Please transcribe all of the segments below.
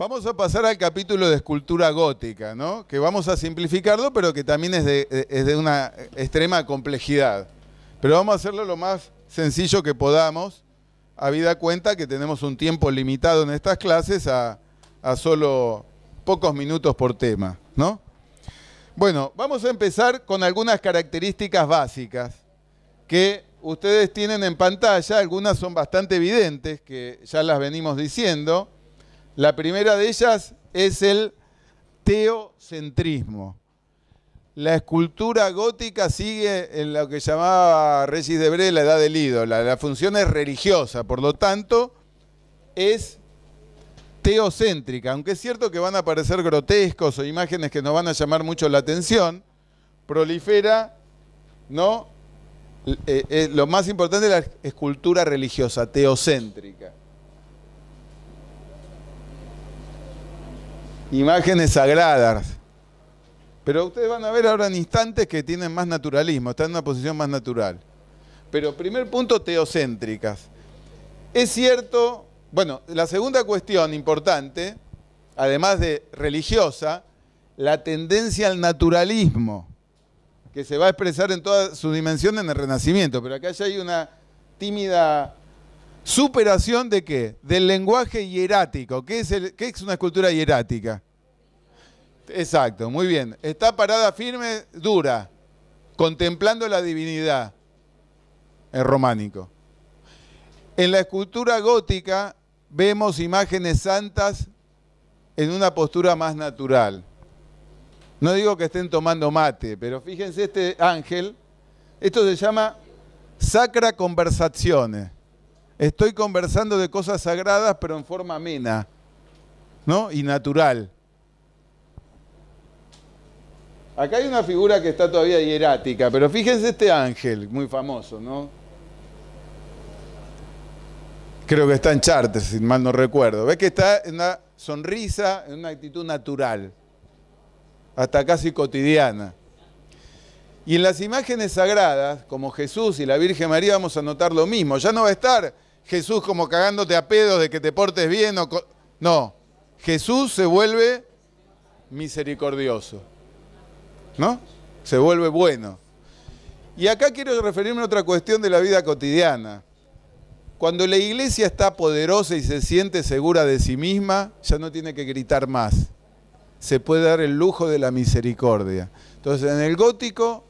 Vamos a pasar al capítulo de escultura gótica, ¿no? Que vamos a simplificarlo, pero que también es de, una extrema complejidad. Pero vamos a hacerlo lo más sencillo que podamos, habida cuenta que tenemos un tiempo limitado en estas clases a, solo pocos minutos por tema, Bueno, vamos a empezar con algunas características básicas que ustedes tienen en pantalla, algunas son bastante evidentes, que ya las venimos diciendo la primera de ellas es el teocentrismo. La escultura gótica sigue en lo que llamaba Regis Debré la edad del ídolo. La función es religiosa, por lo tanto, es teocéntrica. Aunque es cierto que van a aparecer grotescos o imágenes que no van a llamar mucho la atención, prolifera, ¿no? Eh, eh, lo más importante es la escultura religiosa, teocéntrica. imágenes sagradas. Pero ustedes van a ver ahora en instantes que tienen más naturalismo, están en una posición más natural. Pero primer punto, teocéntricas. Es cierto, bueno, la segunda cuestión importante, además de religiosa, la tendencia al naturalismo, que se va a expresar en toda su dimensión en el Renacimiento, pero acá ya hay una tímida Superación de qué? Del lenguaje hierático. ¿Qué es, una escultura hierática? Exacto, muy bien. Está parada firme, dura, contemplando la divinidad en románico. En la escultura gótica vemos imágenes santas en una postura más natural. No digo que estén tomando mate, pero fíjense este ángel, esto se llama sacra conversaciones estoy conversando de cosas sagradas, pero en forma amena, ¿no? Y natural. Acá hay una figura que está todavía hierática, pero fíjense este ángel, muy famoso, ¿no? Creo que está en Chartres, si mal no recuerdo. Ves que está en una sonrisa, en una actitud natural, hasta casi cotidiana. Y en las imágenes sagradas, como Jesús y la Virgen María, vamos a notar lo mismo. Ya no va a estar Jesús como cagándote a pedos de que te portes bien. O no, Jesús se vuelve misericordioso. ¿No? Se vuelve bueno. Y acá quiero referirme a otra cuestión de la vida cotidiana. Cuando la iglesia está poderosa y se siente segura de sí misma, ya no tiene que gritar más. Se puede dar el lujo de la misericordia. Entonces, en el gótico,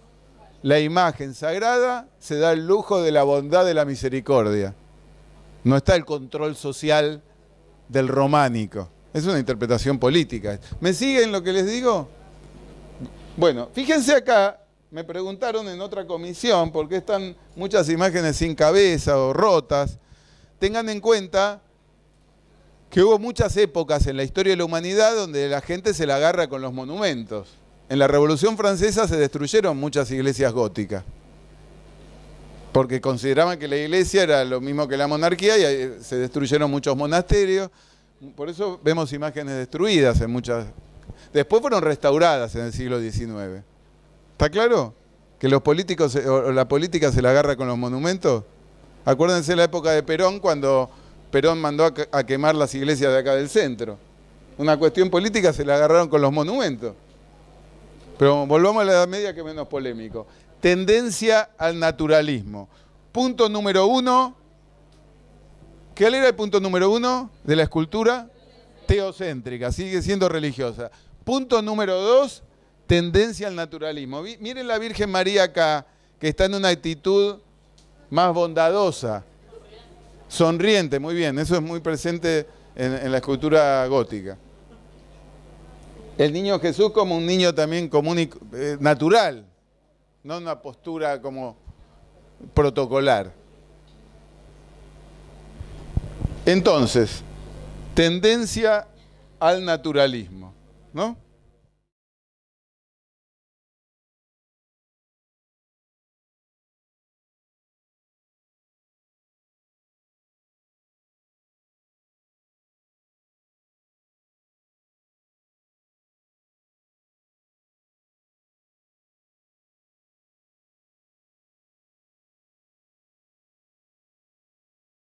la imagen sagrada se da el lujo de la bondad de la misericordia no está el control social del románico. Es una interpretación política. ¿Me siguen lo que les digo? Bueno, fíjense acá, me preguntaron en otra comisión por qué están muchas imágenes sin cabeza o rotas. Tengan en cuenta que hubo muchas épocas en la historia de la humanidad donde la gente se la agarra con los monumentos. En la Revolución Francesa se destruyeron muchas iglesias góticas porque consideraban que la iglesia era lo mismo que la monarquía y se destruyeron muchos monasterios. Por eso vemos imágenes destruidas en muchas... Después fueron restauradas en el siglo XIX. ¿Está claro? Que los políticos o la política se la agarra con los monumentos. Acuérdense la época de Perón cuando Perón mandó a quemar las iglesias de acá del centro. Una cuestión política se la agarraron con los monumentos. Pero volvamos a la Edad Media que menos polémico tendencia al naturalismo. Punto número uno. ¿Qué era el punto número uno de la escultura? Teocéntrica, sigue siendo religiosa. Punto número dos, tendencia al naturalismo. Miren la Virgen María acá, que está en una actitud más bondadosa, sonriente, muy bien, eso es muy presente en, la escultura gótica. El niño Jesús como un niño también común eh, natural, no una postura como protocolar. Entonces, tendencia al naturalismo, ¿no?